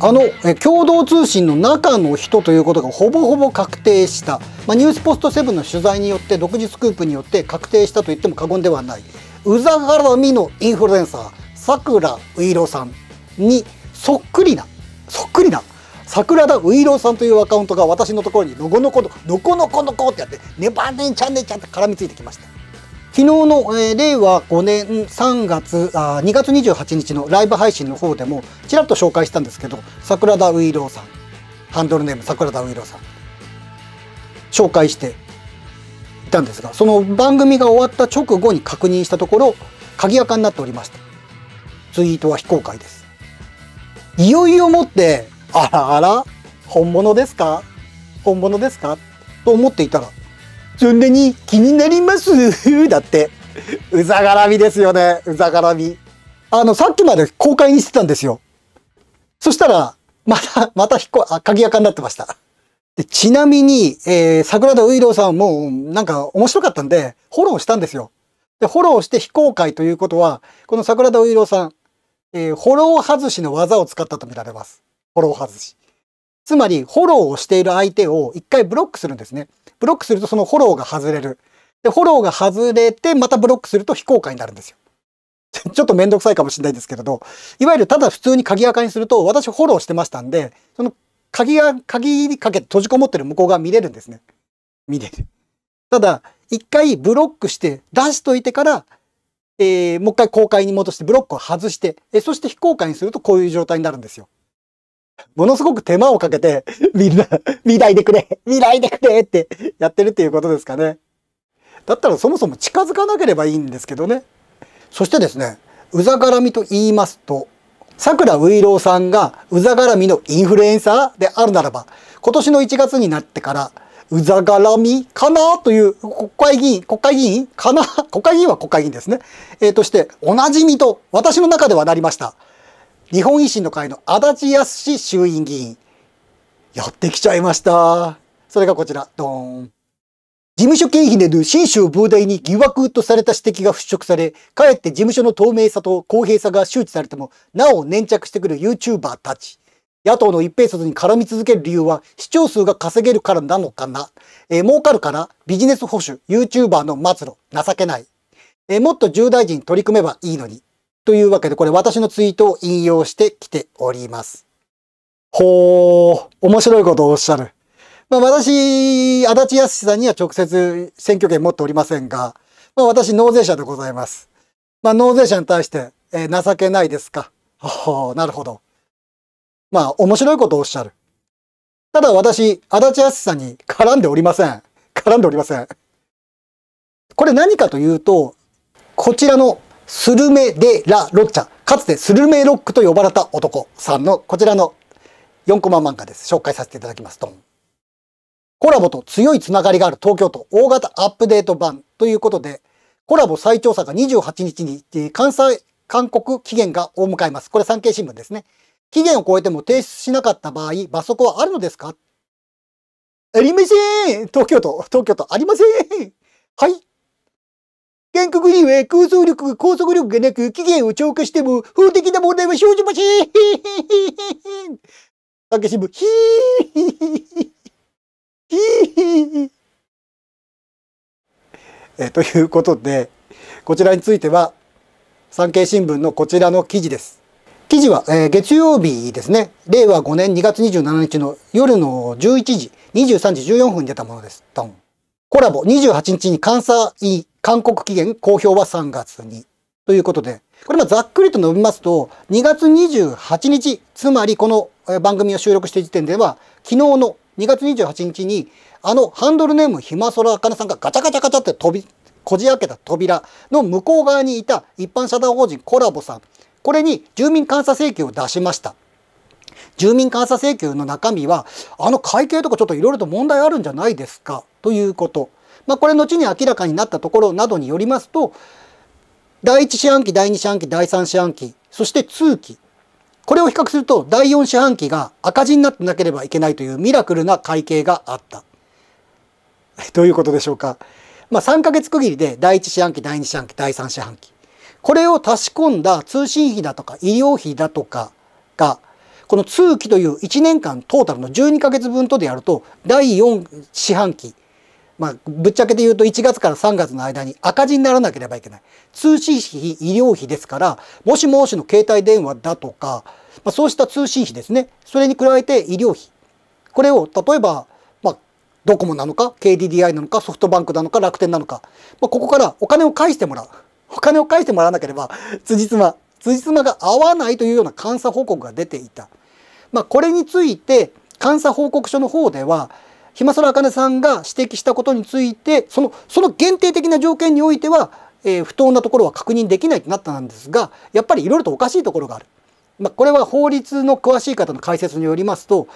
あの共同通信の中の人ということがほぼほぼ確定した、まあ、ニュースポスト7の取材によって独自スクープによって確定したと言っても過言ではない宇佐原みのインフルエンサーさくらういろさんにそっくりなそっくりな桜田ういろうさんというアカウントが私のところにのこのこののこのこのこってやって「ネバーネンチャンネルちゃん」って絡みついてきました。昨日の、えー、令和5年3月あ、2月28日のライブ配信の方でも、ちらっと紹介したんですけど、桜田ウイローさん、ハンドルネーム桜田ウイローさん、紹介していたんですが、その番組が終わった直後に確認したところ、鍵垢になっておりました。ツイートは非公開です。いよいよもって、あらあら、本物ですか本物ですかと思っていたら、そんなに気になります だって。うざがらみですよね。うざがらみ。あの、さっきまで公開にしてたんですよ。そしたら、また、また引っこ、あ、鍵垢になってました。でちなみに、えー、桜田ウイローさんも、なんか面白かったんで、フォローしたんですよ。で、フォローして非公開ということは、この桜田ウイローさん、えー、フォロー外しの技を使ったとみられます。フォロー外し。つまり、フォローをしている相手を一回ブロックするんですね。ブロックするとそのフォローが外れる。で、フォローが外れて、またブロックすると非公開になるんですよ。ちょっとめんどくさいかもしれないですけれど、いわゆるただ普通に鍵垢にすると、私フォローしてましたんで、その鍵が、鍵にかけて閉じこもってる向こうが見れるんですね。見れる。ただ、一回ブロックして出しといてから、えー、もう一回公開に戻してブロックを外して、えー、そして非公開にするとこういう状態になるんですよ。ものすごく手間をかけて、みんな、見ないでくれ見ないでくれってやってるっていうことですかね。だったらそもそも近づかなければいいんですけどね。そしてですね、うざがらみと言いますと、桜ういろうさんがうざがらみのインフルエンサーであるならば、今年の1月になってから、うざがらみかなという国会議員、国会議員かな国会議員は国会議員ですね。えー、として、おなじみと私の中ではなりました。日本維新の会の足立康衆院議員。やってきちゃいました。それがこちら、ドーン。事務所経費でる新州膨大に疑惑とされた指摘が払拭され、かえって事務所の透明さと公平さが周知されても、なお粘着してくる YouTuber たち。野党の一平卒に絡み続ける理由は視聴数が稼げるからなのかな、えー、儲かるからビジネス保守 YouTuber の末路情けない、えー、もっと重大事に取り組めばいいのにというわけで、これ私のツイートを引用してきております。ほー、面白いことをおっしゃる。まあ私、足立康さんには直接選挙権持っておりませんが、まあ私、納税者でございます。まあ納税者に対して、えー、情けないですか。ほー、なるほど。まあ面白いことをおっしゃる。ただ私、足立康さんに絡んでおりません。絡んでおりません。これ何かというと、こちらのスルメ・デ・ラ・ロッチャかつてスルメロックと呼ばれた男さんのこちらの4コマ漫画です紹介させていただきますとコラボと強いつながりがある東京都大型アップデート版ということでコラボ再調査が28日に関西韓国期限がお迎えますこれ産経新聞ですね期限を超えても提出しなかった場合罰則はあるのですかありません東京都東京都ありませんはい原告には構想力、拘束力がなく期限を超過しても法的な問題は生じません。新聞、ひーひーえということで、こちらについては、産経新聞のこちらの記事です。記事は、えー、月曜日ですね、令和5年2月27日の夜の11時、23時14分に出たものです。コラボ28日に監査委勧告期限、公表は3月に。ということで、これまざっくりと述べますと、2月28日、つまりこの番組を収録している時点では、昨日の2月28日に、あのハンドルネームひまそらあかねさんがガチャガチャガチャって飛び、こじ開けた扉の向こう側にいた一般社団法人コラボさん、これに住民監査請求を出しました。住民監査請求の中身は、あの会計とかちょっといろいろと問題あるんじゃないですかということ。まあ、これ後に明らかになったところなどによりますと第1四半期第2四半期第3四半期そして通期これを比較すると第4四半期が赤字になってなければいけないというミラクルな会計があった。どういうことでしょうか。まあ、3ヶ月区切りで第1四半期第2四半期第3四半期これを足し込んだ通信費だとか医療費だとかがこの通期という1年間トータルの12ヶ月分とでやると第4四半期まあ、ぶっちゃけて言うと1月から3月の間に赤字にならなければいけない。通信費、医療費ですから、もしもしの携帯電話だとか、まあ、そうした通信費ですね。それに加えて医療費。これを、例えば、まあ、ドコモなのか、KDDI なのか、ソフトバンクなのか、楽天なのか、まあ、ここからお金を返してもらう。お金を返してもらわなければ、辻褄、辻褄が合わないというような監査報告が出ていた。まあ、これについて、監査報告書の方では、暇かねさんが指摘したことについてそのその限定的な条件においては、えー、不当なところは確認できないとなったんですがやっぱりいろいろとおかしいところがある。まあ、これは法律の詳しい方の解説によりますと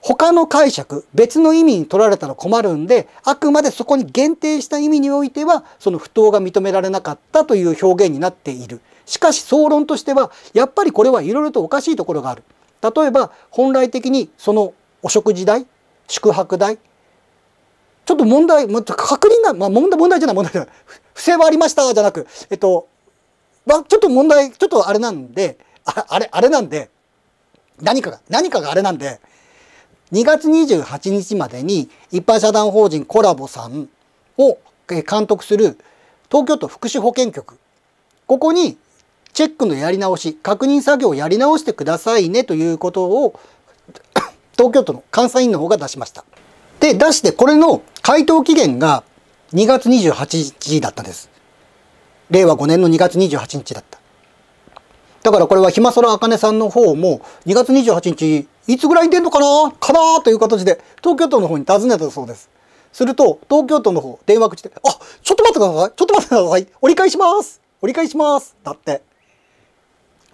他の解釈別の意味に取られたら困るんであくまでそこに限定した意味においてはその不当が認められなかったという表現になっているしかし総論としてはやっぱりこれはいろいろとおかしいところがある例えば本来的にそのお食事代宿泊代ちょっと問題、確認が、まあ、問題、問題じゃない、問題じゃない。不正はありました、じゃなく、えっと、まあ、ちょっと問題、ちょっとあれなんで、ああれ、あれなんで、何かが、何かがあれなんで、2月28日までに一般社団法人コラボさんを監督する東京都福祉保健局ここにチェックのやり直し確認作業をやり直してくださいねということを東京都の監査委員の方が出しました。で、出してこれの回答期限が2月28日だったんです。令和5年の2月28日だった。だからこれはひまそらあかねさんの方も2月28日いつぐらいに出るのかなかなという形で東京都の方に尋ねたそうです。すると東京都の方電話口で「あちょっと待ってくださいちょっと待ってください折り返します折り返します」だって。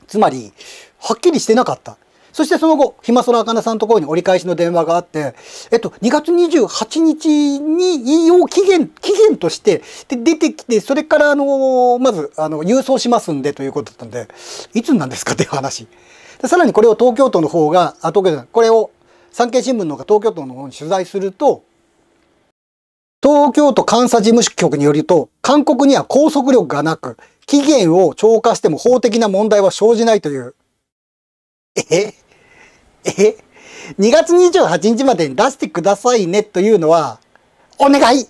つまりはっきりしてなかった。そしてその後、ひまそらあかねさんのところに折り返しの電話があって、えっと、2月28日に、用期限、期限として、で、出てきて、それから、あの、まず、あの、郵送しますんで、ということだったんで、いつなんですかっていう話。で、さらにこれを東京都の方が、あ、東京都、これを、産経新聞の方が東京都の方に取材すると、東京都監査事務局によると、勧告には拘束力がなく、期限を超過しても法的な問題は生じないという。ええ ?2 月28日までに出してくださいねというのは、お願い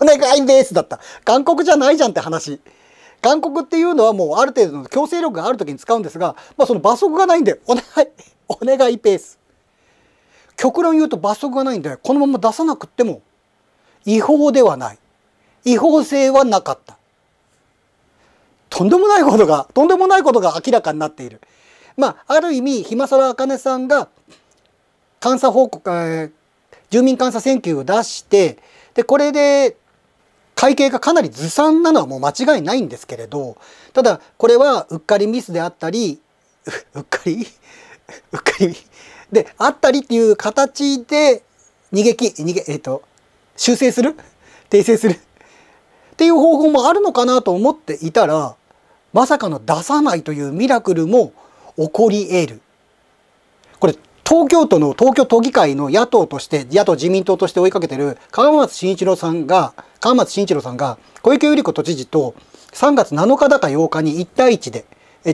お願いベースだった。韓国じゃないじゃんって話。韓国っていうのはもうある程度の強制力がある時に使うんですが、まあその罰則がないんで、お願い、お願いペース。極論言うと罰則がないんで、このまま出さなくっても違法ではない。違法性はなかった。とんでもないことが、とんでもないことが明らかになっている。まあ、ある意味、暇空茜さんが監査報告、えー、住民監査請求を出して、で、これで会計がかなりずさんなのはもう間違いないんですけれど、ただ、これはうっかりミスであったり、うっかり うっかりで、あったりっていう形で、逃げき、逃げ、えっ、ー、と、修正する 訂正するっていう方法もあるのかなと思っていたら、まさかの出さないというミラクルも起こり得る。これ東京都の東京都議会の野党として野党自民党として追いかけてる川松慎一郎さんが川松慎一郎さんが小池百合子都知事と3月7日だか8日に1対1で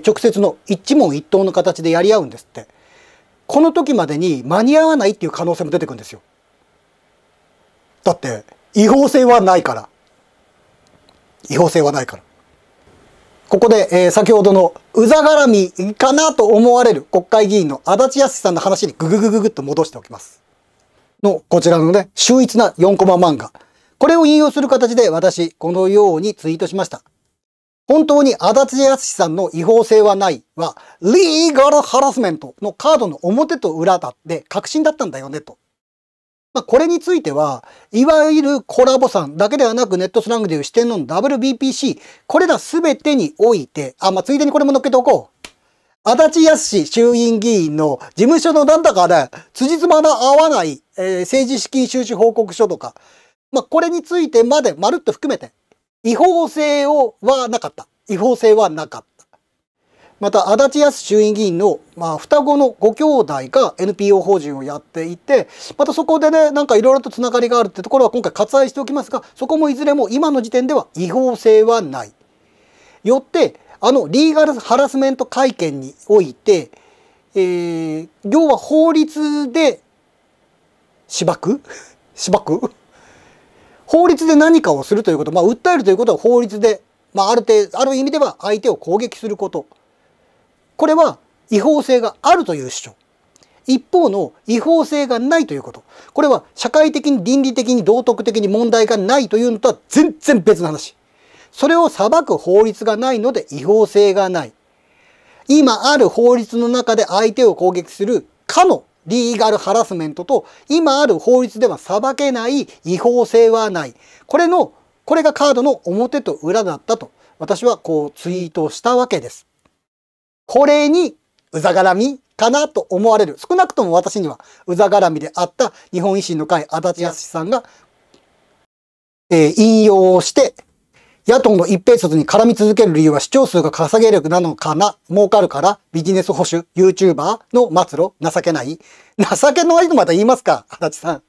直接の一問一答の形でやり合うんですってこの時までに間に合わないっていう可能性も出てくるんですよだって違法性はないから違法性はないからここで、えー、先ほどのうざがらみかなと思われる国会議員の足立康さんの話にグググググっと戻しておきます。の、こちらのね、秀逸な4コマ漫画。これを引用する形で私、このようにツイートしました。本当に足立康さんの違法性はないは、リーガルハラスメントのカードの表と裏だって確信だったんだよねと。まあ、これについては、いわゆるコラボさんだけではなくネットスラングでいう視点の WBPC、これら全てにおいて、あ、まあ、ついでにこれも乗っけておこう。足立康衆院議員の事務所のなんだかね、辻褄の合わない、えー、政治資金収支報告書とか、まあ、これについてまでまるっと含めて、違法性をはなかった。違法性はなかった。また足立康衆院議員の、まあ、双子のご兄弟が NPO 法人をやっていてまたそこでねなんかいろいろとつながりがあるってところは今回割愛しておきますがそこもいずれも今の時点では違法性はない。よってあのリーガルハラスメント会見において、えー、要は法律で芝く芝 く法律で何かをするということ、まあ、訴えるということは法律で、まあ、ある程度ある意味では相手を攻撃することこれは違法性があるという主張。一方の違法性がないということ。これは社会的に倫理的に道徳的に問題がないというのとは全然別の話。それを裁く法律がないので違法性がない。今ある法律の中で相手を攻撃するかのリーガルハラスメントと今ある法律では裁けない違法性はない。これの、これがカードの表と裏だったと私はこうツイートをしたわけです。これにうざがらみかなと思われる。少なくとも私にはうざがらみであった日本維新の会足立康さんが、えー、引用をして、野党の一平卒に絡み続ける理由は視聴数が稼げ力なのかな儲かるからビジネス保守 YouTuber の末路情けない情けないとまた言いますか足立さん。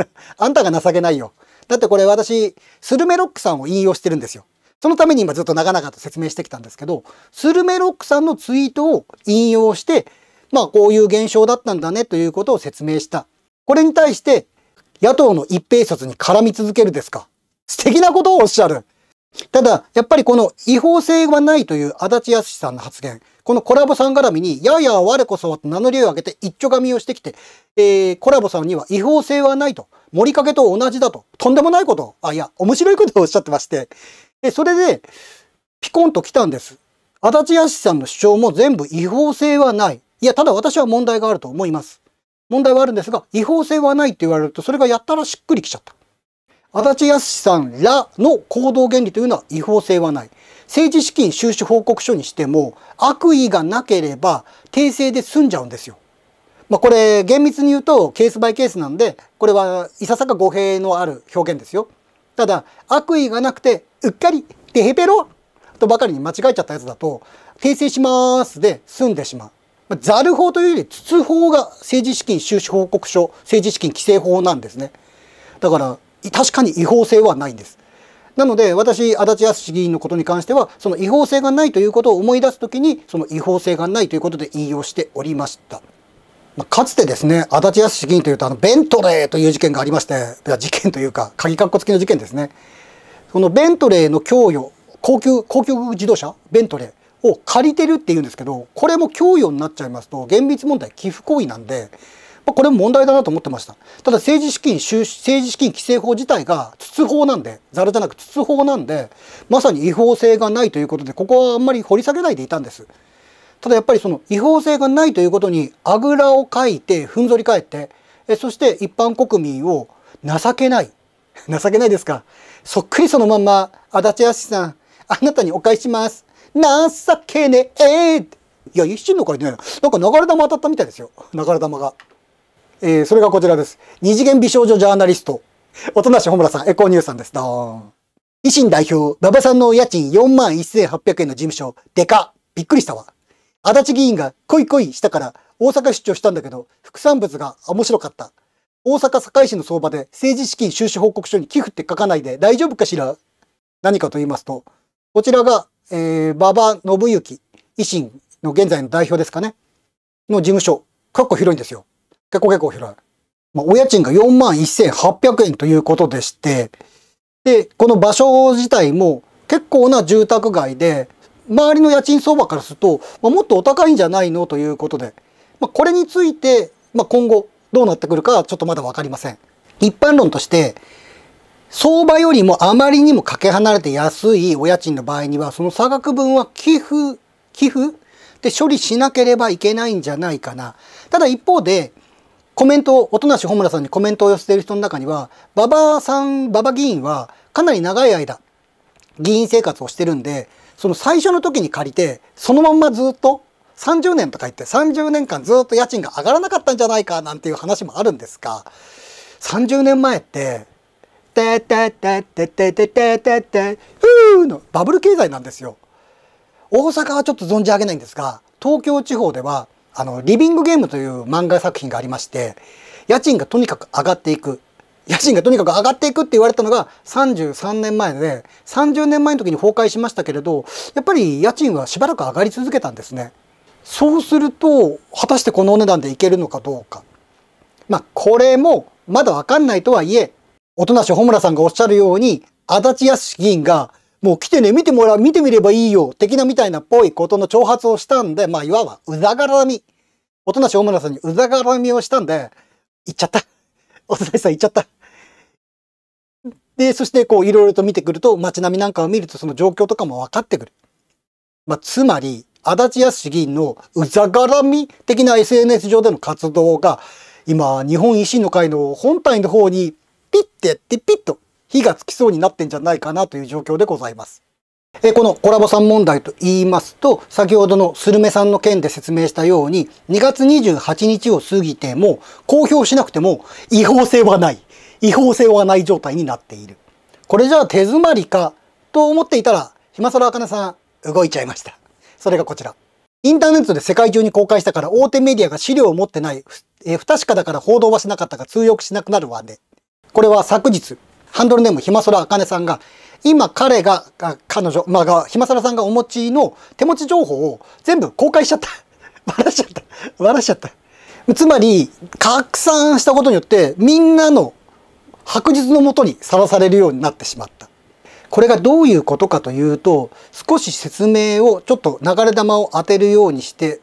あんたが情けないよ。だってこれ私、スルメロックさんを引用してるんですよ。そのために今ずっと長々と説明してきたんですけど、スルメロックさんのツイートを引用して、まあこういう現象だったんだねということを説明した。これに対して、野党の一平卒に絡み続けるですか。素敵なことをおっしゃる。ただ、やっぱりこの違法性はないという足立康さんの発言、このコラボさん絡みに、やや我こそはと名乗りを上げて一丁髪をしてきて、えー、コラボさんには違法性はないと、盛りかけと同じだと、とんでもないことあ、いや、面白いことをおっしゃってまして、で、それで、ピコンと来たんです。足立康さんの主張も全部違法性はない。いや、ただ私は問題があると思います。問題はあるんですが、違法性はないって言われると、それがやったらしっくりきちゃった。足立康さんらの行動原理というのは違法性はない。政治資金収支報告書にしても、悪意がなければ、訂正で済んじゃうんですよ。まあ、これ厳密に言うとケースバイケースなんでこれはいささか語弊のある表現ですよ。ただ悪意がなくてうっかりテヘペロとばかりに間違えちゃったやつだと訂正しますで済んでしまう。まあ、ザル法というより筒法が政治資金収支報告書政治資金規正法なんですね。だから確かに違法性はないんです。なので私足立康議員のことに関してはその違法性がないということを思い出す時にその違法性がないということで引用しておりました。かつてですね足立康議員というとあのベントレーという事件がありまして事件というか鍵括弧付きの事件ですねそのベントレーの供与高級高級自動車ベントレーを借りてるっていうんですけどこれも供与になっちゃいますと厳密問題寄付行為なんで、まあ、これも問題だなと思ってましたただ政治資金政治資金規正法自体が筒法なんでざるじゃなく筒法なんでまさに違法性がないということでここはあんまり掘り下げないでいたんです。ただやっぱりその違法性がないということにあぐらをかいてふんぞり返ってえそして一般国民を情けない 情けないですかそっくりそのまんま足立康さんあなたにお返します情けねえいや一瞬の声でてないななんか流れ玉当たったみたいですよ流れ玉が、えー、それがこちらです二次元美少女ジャーナリスト音無穂村さんエコーニュースさんですどーん維新代表馬場さんの家賃4万1800円の事務所でかびっくりしたわ足立議員が恋恋したから大阪出張したんだけど、副産物が面白かった。大阪堺市の相場で政治資金収支報告書に寄付って書かないで大丈夫かしら何かと言いますと、こちらが、えー、馬場信之、維新の現在の代表ですかねの事務所。結構広いんですよ。結構結構広い。まあ、お家賃が41,800円ということでして、で、この場所自体も結構な住宅街で、周りの家賃相場からすると、まあ、もっとお高いんじゃないのということで、まあ、これについて、まあ、今後どうなってくるかはちょっとまだ分かりません。一般論として、相場よりもあまりにもかけ離れて安いお家賃の場合には、その差額分は寄付、寄付で処理しなければいけないんじゃないかな。ただ一方で、コメントを、音無穂村さんにコメントを寄せている人の中には、馬場さん、馬場議員はかなり長い間、議員生活をしてるんで、その最初の時に借りてそのまんまずっと30年とか言って30年間ずっと家賃が上がらなかったんじゃないかなんていう話もあるんですが30年前って「てててててててててふのバブル経済なんですよ。大阪はちょっと存じ上げないんですが東京地方ではあの「リビングゲーム」という漫画作品がありまして家賃がとにかく上がっていく家賃がとにかく上がっていくって言われたのが33年前で30年前の時に崩壊しましたけれどやっぱり家賃はしばらく上がり続けたんですねそうすると果たしてこのお値段でいけるのかどうかまあこれもまだわかんないとはいえおとなし穂村さんがおっしゃるように足立康議員がもう来てね見てもらう見てみればいいよ的なみたいなっぽいことの挑発をしたんでまあいわばうざがらみおとなし穂村さんにうざがらみをしたんで行っちゃったお隣さん行っちゃった。で、そしてこういろいろと見てくると街並みなんかを見るとその状況とかも分かってくる。まあ、つまり、足立康議員のうざがらみ的な SNS 上での活動が今、日本維新の会の本体の方にピッてやってピッと火がつきそうになってんじゃないかなという状況でございます。このコラボさん問題と言いますと、先ほどのスルメさんの件で説明したように、2月28日を過ぎても、公表しなくても違法性はない。違法性はない状態になっている。これじゃあ手詰まりかと思っていたら、ひまそらあかねさん動いちゃいました。それがこちら。インターネットで世界中に公開したから大手メディアが資料を持ってない、え不確かだから報道はしなかったが通用しなくなるわね。これは昨日、ハンドルネームひまそらあかねさんが今彼が、彼女、まあ、ひまさらさんがお持ちの手持ち情報を全部公開しちゃった。笑 ラしちゃった。バラしちゃった。つまり、拡散したことによって、みんなの白日のもとにさらされるようになってしまった。これがどういうことかというと、少し説明をちょっと流れ玉を当てるようにして、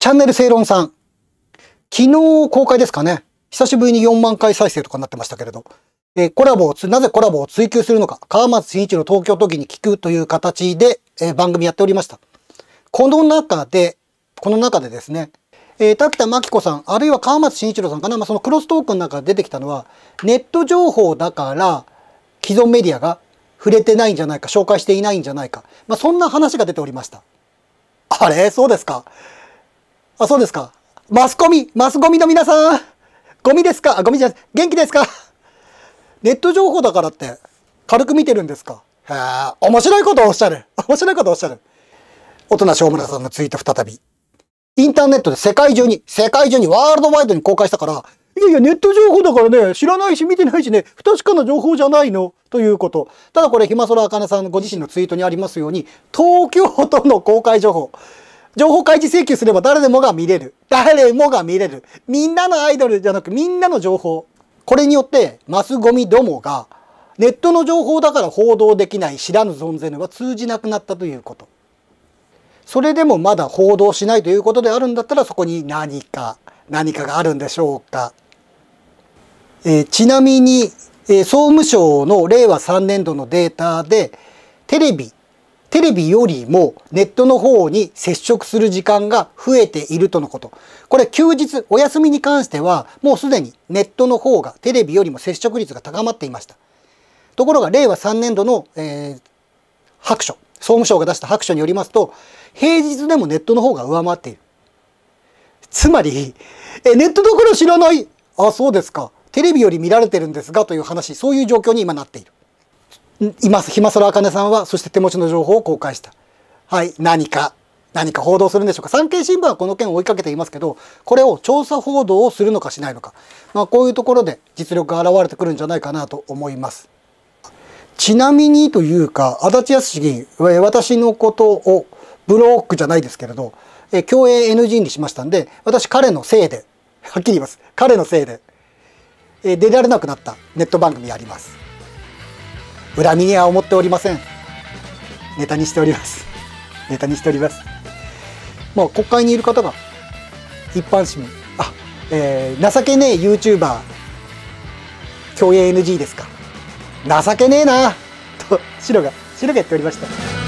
チャンネル正論さん、昨日公開ですかね。久しぶりに4万回再生とかになってましたけれど、えー、コラボをなぜコラボを追求するのか、川松新一の東京都議に聞くという形で、えー、番組やっておりました。この中で、この中でですね、えー、滝田真紀子さん、あるいは川松新一郎さんかな、まあ、そのクロストークの中で出てきたのは、ネット情報だから既存メディアが触れてないんじゃないか、紹介していないんじゃないか、まあ、そんな話が出ておりました。あれそうですかあ、そうですかマスコミ、マスコミの皆さん、ゴミですかあ、ゴミじゃ、元気ですかネット情報だからって軽く見てるんですかへえ、面白いことをおっしゃる。面白いことをおっしゃる。大人正村さんのツイート再び。インターネットで世界中に、世界中にワールドワイドに公開したから、いやいや、ネット情報だからね、知らないし見てないしね、不確かな情報じゃないの、ということ。ただこれ、ひまそらあかねさんご自身のツイートにありますように、東京都の公開情報。情報開示請求すれば誰でもが見れる。誰もが見れる。みんなのアイドルじゃなく、みんなの情報。これによってマスゴミどもがネットの情報だから報道できない知らぬ存ぜぬは通じなくなったということそれでもまだ報道しないということであるんだったらそこに何か何かがあるんでしょうか、えー、ちなみに、えー、総務省の令和3年度のデータでテレビテレビよりもネットの方に接触する時間が増えているとのこと。これ休日、お休みに関しては、もうすでにネットの方がテレビよりも接触率が高まっていました。ところが令和3年度の、えー、白書、総務省が出した白書によりますと、平日でもネットの方が上回っている。つまり、え、ネットどころ知らないあ、そうですか。テレビより見られてるんですがという話、そういう状況に今なっている。す。暇空茜さんはそして手持ちの情報を公開した。はい、何か何か報道するんでしょうか産経新聞はこの件を追いかけていますけどこれを調査報道をするのかしないのか、まあ、こういうところで実力が現れてくるんじゃないかなと思います。ちなみにというか足立康議員私のことをブロックじゃないですけれど共演 NG にしましたんで私彼のせいではっきり言います彼のせいで出られなくなったネット番組やります。恨みには思っておりませんネタにしておりますネタにしておりますまあ国会にいる方が一般市民あ、えー、情けねえ YouTuber 共栄 NG ですか情けねえなと白が白が言っておりました